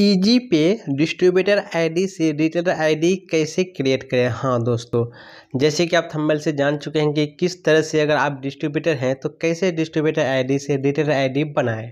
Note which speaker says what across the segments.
Speaker 1: easy pay distributor ID से retailer ID कैसे create करें हाँ दोस्तों जैसे कि आप थंबल से जान चुके हैं कि किस तरह से अगर आप डिस्ट्रीब्यूटर हैं तो कैसे डिस्ट्रीब्यूटर आईडी से रिटेलर आईडी बनाएं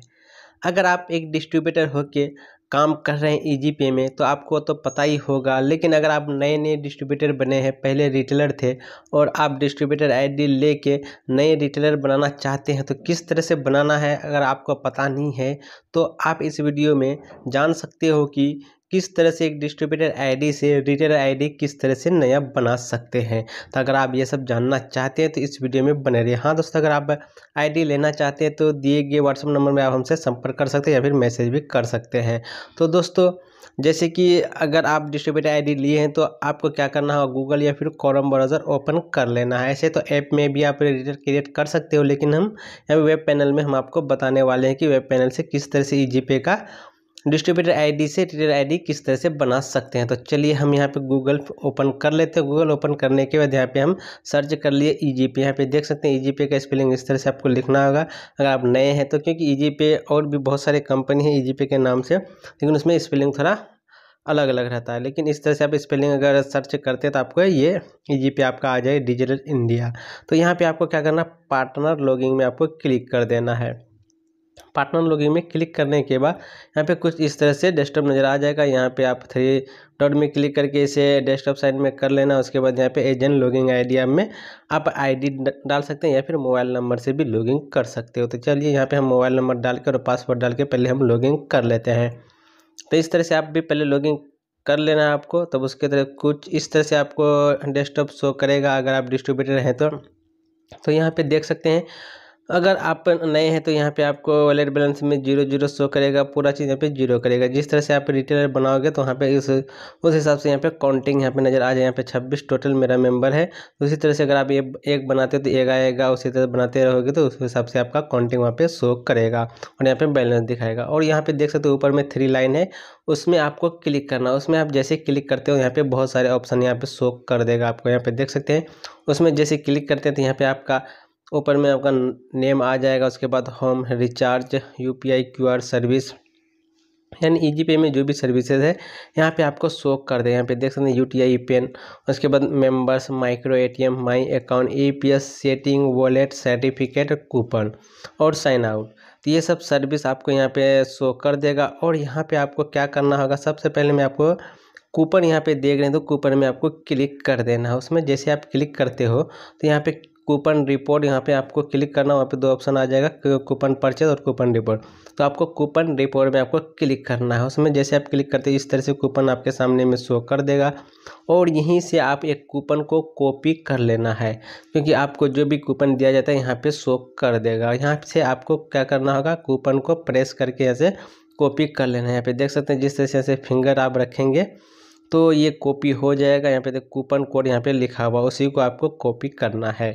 Speaker 1: अगर आप एक डिस्ट्रीब्यूटर होकर काम कर रहे हैं ई e पे में तो आपको तो पता ही होगा लेकिन अगर आप नए नए डिस्ट्रीब्यूटर बने हैं पहले रिटेलर थे और आप डिस्ट्रीब्यूटर आईडी लेके नए रिटेलर बनाना चाहते हैं तो किस तरह से बनाना है अगर आपको पता नहीं है तो आप इस वीडियो में जान सकते हो कि किस तरह से एक डिस्ट्रीब्यूटर आईडी से रिटेलर आईडी किस तरह से नया बना सकते हैं तो अगर आप ये सब जानना चाहते हैं तो इस वीडियो में बने रहिए हाँ दोस्तों अगर आप आईडी लेना चाहते हैं तो दिए गए व्हाट्सअप नंबर में आप हमसे संपर्क कर सकते हैं या फिर मैसेज भी कर सकते हैं तो दोस्तों जैसे कि अगर आप डिस्ट्रीब्यूटर आईडी लिए हैं तो आपको क्या करना होगा गूगल या फिर कॉरम ब्राउज़र ओपन कर लेना है ऐसे तो ऐप में भी आप रिटेल क्रिएट कर सकते हो लेकिन हम यहाँ वेब पैनल में हम आपको बताने वाले हैं कि वेब पैनल से किस तरह से ई का डिस्ट्रीब्यूटर आईडी से रिटेलर आईडी किस तरह से बना सकते हैं तो चलिए हम यहाँ पे गूगल ओपन कर लेते हैं गूगल ओपन करने के बाद यहाँ पे हम सर्च कर लिए ई जी पे यहाँ पे देख सकते हैं ई जी पे का स्पेलिंग इस तरह से आपको लिखना होगा अगर आप नए हैं तो क्योंकि ई जी पे और भी बहुत सारे कंपनी है ई जी पे के नाम से लेकिन उसमें स्पेलिंग थोड़ा अलग अलग रहता है लेकिन इस तरह से आप स्पेलिंग अगर सर्च करते हैं तो आपको ये ई e पे आपका आ जाए डिजिटल इंडिया तो यहाँ पर आपको क्या करना पार्टनर लॉगिंग में आपको क्लिक कर देना है पार्टनर लॉगिन में क्लिक करने के बाद यहाँ पे कुछ इस तरह से डेस्कटॉप नज़र आ जाएगा यहाँ पे आप थ्री डॉट में क्लिक करके इसे डेस्कटॉप साइड में कर लेना उसके बाद यहाँ पे एजेंट लॉगिंग आई में आप आईडी डाल सकते हैं या फिर मोबाइल नंबर से भी लॉगिंग कर सकते हो तो चलिए यहाँ पे हम मोबाइल नंबर डाल के और पासवर्ड डाल के पहले हम लॉगिंग कर लेते हैं तो इस तरह से आप भी पहले लॉगिंग कर लेना है आपको तब उसके तरह कुछ इस तरह से आपको डेस्कटॉप शो करेगा अगर आप डिस्ट्रीब्यूटर हैं तो तो यहाँ पे देख सकते हैं अगर आप नए हैं तो यहाँ पे आपको वॉलेट बैलेंस में जीरो जीरो शो करेगा पूरा चीज़ यहाँ पे जीरो करेगा जिस तरह से आप रिटेलर बनाओगे तो वहाँ पे इस उस हिसाब से यहाँ पे काउंटिंग यहाँ पे नज़र आ जाए यहाँ पे छब्बीस टोटल मेरा मेंबर है उसी तरह से अगर आप ये एक बनाते हो तो एक आएगा उसी तरह बनाते रहोगे तो उस हिसाब से आपका काउंटिंग वहाँ पर शो करेगा और यहाँ पर बैलेंस दिखाएगा और यहाँ पर देख सकते हो ऊपर में थ्री लाइन है उसमें आपको क्लिक करना उसमें आप जैसे क्लिक करते हो यहाँ पर बहुत सारे ऑप्शन यहाँ पे शो कर देगा आपको यहाँ पे देख सकते हैं उसमें जैसे क्लिक करते हैं तो यहाँ पर आपका ऊपर में आपका नेम आ जाएगा उसके बाद home recharge U P I Q R service यानी जी पे में जो भी सर्विसेज है यहाँ पे आपको शो कर दे यहाँ पे देख सकते हैं यू टी आई पेन उसके बाद members micro ATM my account E P S setting wallet certificate coupon और साइन आउट तो ये सब सर्विस आपको यहाँ पे शो कर देगा और यहाँ पे आपको क्या करना होगा सबसे पहले मैं आपको कूपन यहाँ पे देख रहे हैं तो कूपन में आपको क्लिक कर देना है उसमें जैसे आप क्लिक करते हो तो यहाँ पे कूपन रिपोर्ट यहाँ पे आपको क्लिक करना वहाँ पे दो ऑप्शन आ जाएगा कूपन परचेज और कूपन रिपोर्ट तो आपको कूपन रिपोर्ट में आपको क्लिक करना है उसमें जैसे आप क्लिक करते हैं इस तरह से कूपन आपके सामने में शो कर देगा और यहीं से आप एक कूपन को कॉपी कर लेना है क्योंकि आपको जो भी कूपन दिया जाता है यहाँ पर शो कर देगा यहाँ से आपको क्या करना होगा कूपन को प्रेस करके यहाँ कॉपी कर लेना है यहाँ पे देख सकते हैं जिस तरह से फिंगर आप रखेंगे तो ये कॉपी हो जाएगा यहाँ पे देखो कूपन कोड यहाँ पे लिखा हुआ उसी को आपको कॉपी करना है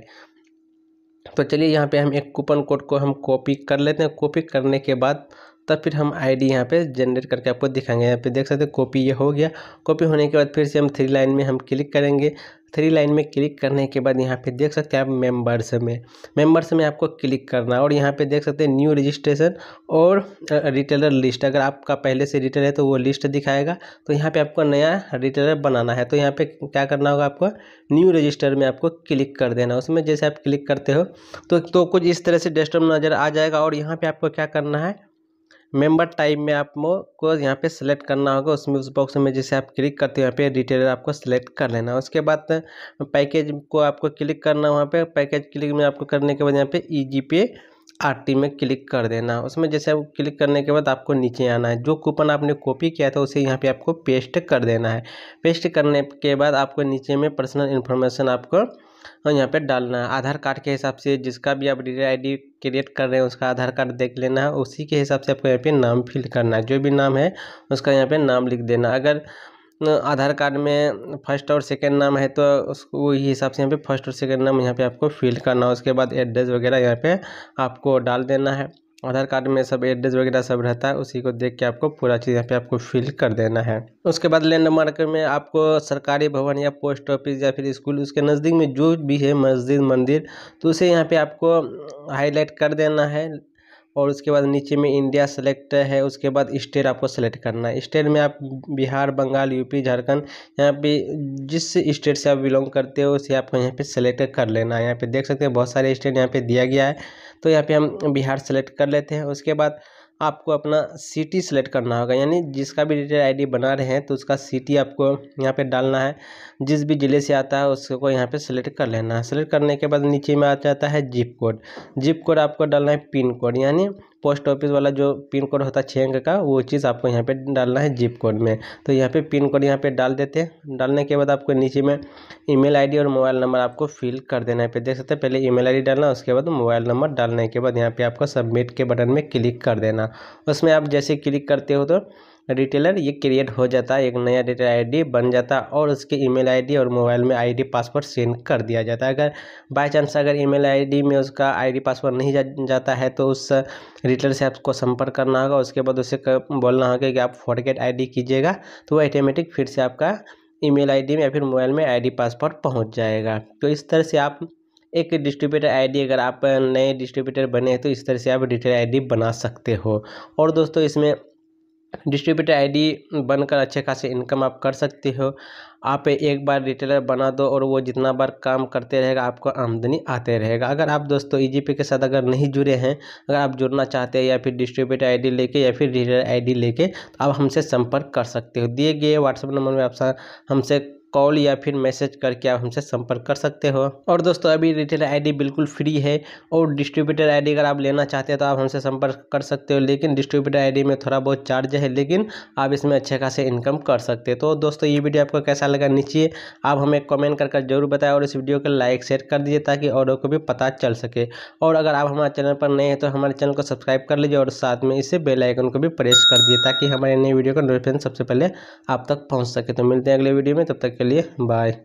Speaker 1: तो चलिए यहाँ पे हम एक कूपन कोड को हम कॉपी कर लेते हैं कॉपी करने के बाद तब फिर हम आईडी यहाँ पे जनरेट करके आपको दिखाएंगे यहाँ पे देख सकते हैं कॉपी ये हो गया कॉपी होने के बाद फिर से हम थ्री लाइन में हम क्लिक करेंगे थ्री लाइन में क्लिक करने के बाद यहाँ पे देख सकते हैं आप मेंबर्स में मेंबर्स में आपको क्लिक करना और यहाँ पे देख सकते हैं न्यू रजिस्ट्रेशन और रिटेलर लिस्ट अगर आपका पहले से रिटेलर है तो वो लिस्ट दिखाएगा तो यहाँ पे आपको नया रिटेलर बनाना है तो यहाँ पे क्या करना होगा आपको न्यू रजिस्टर में आपको क्लिक कर देना उसमें जैसे आप क्लिक करते हो तो, तो कुछ इस तरह से डेस्टॉप नज़र आ जाएगा और यहाँ पर आपको क्या करना है मेंबर टाइप में आप को यहाँ पे सेलेक्ट करना होगा उसमें उस बॉक्स में जैसे आप क्लिक करते हो यहाँ पे डिटेल आपको सेलेक्ट कर लेना उसके बाद पैकेज को आपको क्लिक करना वहाँ पे पैकेज क्लिक में आपको करने के बाद यहाँ पे ई जी पे आर में क्लिक कर देना उसमें जैसे आप क्लिक करने के बाद आपको नीचे आना है जो कूपन आपने कॉपी किया था उसे यहाँ पे आपको पेस्ट कर देना है पेस्ट करने के बाद आपको नीचे में पर्सनल इन्फॉर्मेशन आपको यहाँ पे डालना है आधार कार्ड के हिसाब से जिसका भी आप डीलर आई डी क्रिएट कर रहे हैं उसका आधार कार्ड देख लेना है उसी के हिसाब से आपको यहाँ पे नाम फिल करना है जो भी नाम है उसका यहाँ पे नाम लिख देना अगर आधार कार्ड में फर्स्ट और सेकेंड नाम है तो उसको वही हिसाब से यहाँ पे फर्स्ट और सेकेंड नाम यहाँ पे आपको फिल करना है उसके बाद एड्रेस वगैरह यहाँ पे आपको डाल देना है आधार कार्ड में सब एड्रेस वगैरह सब रहता है उसी को देख के आपको पूरा चीज़ यहाँ पे आपको फिल कर देना है उसके बाद लैंडमार्क में आपको सरकारी भवन या पोस्ट ऑफिस या फिर स्कूल उसके नज़दीक में जो भी है मस्जिद मंदिर तो उसे यहाँ पे आपको हाईलाइट कर देना है और उसके बाद नीचे में इंडिया सेलेक्ट है उसके बाद स्टेट आपको सेलेक्ट करना है स्टेट में आप बिहार बंगाल यूपी झारखंड यहाँ पे जिस स्टेट से आप बिलोंग करते हो उसे आपको यहाँ पे सेलेक्ट कर लेना है यहाँ पे देख सकते हैं बहुत सारे स्टेट यहाँ पे दिया गया है तो यहाँ पे हम बिहार सेलेक्ट कर लेते हैं उसके बाद आपको अपना सिटी सेलेक्ट करना होगा यानी जिसका भी रिटेल आईडी बना रहे हैं तो उसका सिटी आपको यहाँ पे डालना है जिस भी ज़िले से आता है उसको यहाँ पे सेलेक्ट कर लेना है सेलेक्ट करने के बाद नीचे में आ जाता है जिप कोड जिप कोड आपको डालना है पिन कोड यानी पोस्ट ऑफिस वाला जो पिन कोड होता है छः अंक का वो चीज़ आपको यहाँ पे डालना है जिप कोड में तो यहाँ पे पिन कोड यहाँ पे डाल देते हैं डालने के बाद आपको नीचे में ईमेल आईडी और मोबाइल नंबर आपको फिल कर देना है पे देख सकते हैं पहले ईमेल आईडी डालना उसके बाद मोबाइल नंबर डालने के बाद यहाँ पर आपको सबमिट के बटन में क्लिक कर देना उसमें आप जैसे क्लिक करते हो तो रिटेलर ये क्रिएट हो जाता है एक नया रिटेलर आईडी बन जाता है और उसके ईमेल आईडी और मोबाइल में आईडी पासवर्ड सेंड कर दिया जाता है अगर बाई चांस अगर ईमेल आईडी में उसका आईडी पासवर्ड नहीं जा, जाता है तो उस रिटेलर से आपको संपर्क करना होगा उसके बाद उसे बोलना होगा कि आप फॉरगेट आई कीजिएगा तो वो ऑटोमेटिक फिर से आपका ई मेल में या फिर मोबाइल में आई पासवर्ड पहुँच जाएगा तो इस तरह से आप एक डिस्ट्रीब्यूटर आईडी अगर आप नए डिस्ट्रीब्यूटर बने हैं तो इस तरह से आप रिटेल आईडी बना सकते हो और दोस्तों इसमें डिस्ट्रीब्यूटर आईडी बनकर अच्छे खासे इनकम आप कर सकते हो आप एक बार रिटेलर बना दो और वो जितना बार काम करते रहेगा आपको आमदनी आते रहेगा अगर आप दोस्तों ईजीपी e के साथ अगर नहीं जुड़े हैं अगर आप जुड़ना चाहते हैं या फिर डिस्ट्रीब्यूटर आईडी लेके या फिर रिटेलर आईडी लेके तो आप हमसे संपर्क कर सकते हो दिए गए व्हाट्सएप नंबर में आप हमसे कॉल या फिर मैसेज करके आप हमसे संपर्क कर सकते हो और दोस्तों अभी रिटेल आईडी बिल्कुल फ्री है और डिस्ट्रीब्यूटर आईडी अगर आप लेना चाहते हैं तो आप हमसे संपर्क कर सकते हो लेकिन डिस्ट्रीब्यूटर आईडी में थोड़ा बहुत चार्ज है लेकिन आप इसमें अच्छे खासे इनकम कर सकते हो तो दोस्तों ये वीडियो आपको कैसा लगा नीचे आप हमें कमेंट कर जरूर बताएं और इस वीडियो को लाइक शेयर कर दीजिए ताकि औरों को भी पता चल सके और अगर आप हमारे चैनल पर नए हैं तो हमारे चैनल को सब्सक्राइब कर लीजिए और साथ में इसे बेल आइकन को भी प्रेस कर दिए ताकि हमारे नई वीडियो का नोटिफिकेशन सबसे पहले आप तक पहुँच सके तो मिलते हैं अगले वीडियो में तब तक के लिए बाय